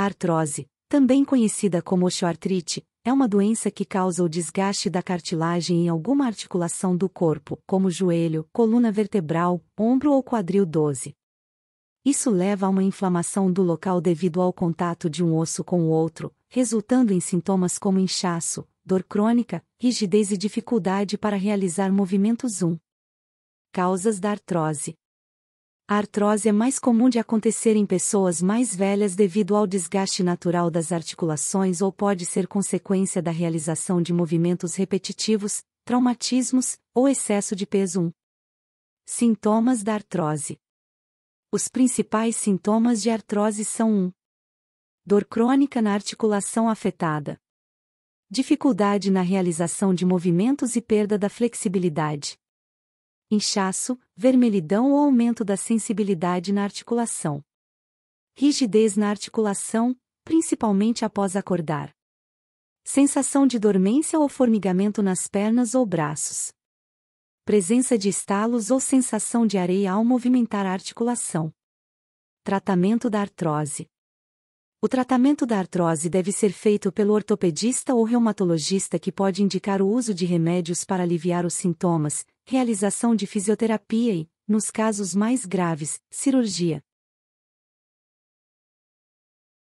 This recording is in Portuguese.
A artrose, também conhecida como osteoartrite, é uma doença que causa o desgaste da cartilagem em alguma articulação do corpo, como joelho, coluna vertebral, ombro ou quadril 12. Isso leva a uma inflamação do local devido ao contato de um osso com o outro, resultando em sintomas como inchaço, dor crônica, rigidez e dificuldade para realizar movimentos 1. Causas da artrose. A artrose é mais comum de acontecer em pessoas mais velhas devido ao desgaste natural das articulações ou pode ser consequência da realização de movimentos repetitivos, traumatismos ou excesso de peso. 1. Sintomas da artrose. Os principais sintomas de artrose são 1. Dor crônica na articulação afetada. Dificuldade na realização de movimentos e perda da flexibilidade inchaço, vermelhidão ou aumento da sensibilidade na articulação. Rigidez na articulação, principalmente após acordar. Sensação de dormência ou formigamento nas pernas ou braços. Presença de estalos ou sensação de areia ao movimentar a articulação. Tratamento da artrose. O tratamento da artrose deve ser feito pelo ortopedista ou reumatologista que pode indicar o uso de remédios para aliviar os sintomas, realização de fisioterapia e, nos casos mais graves, cirurgia.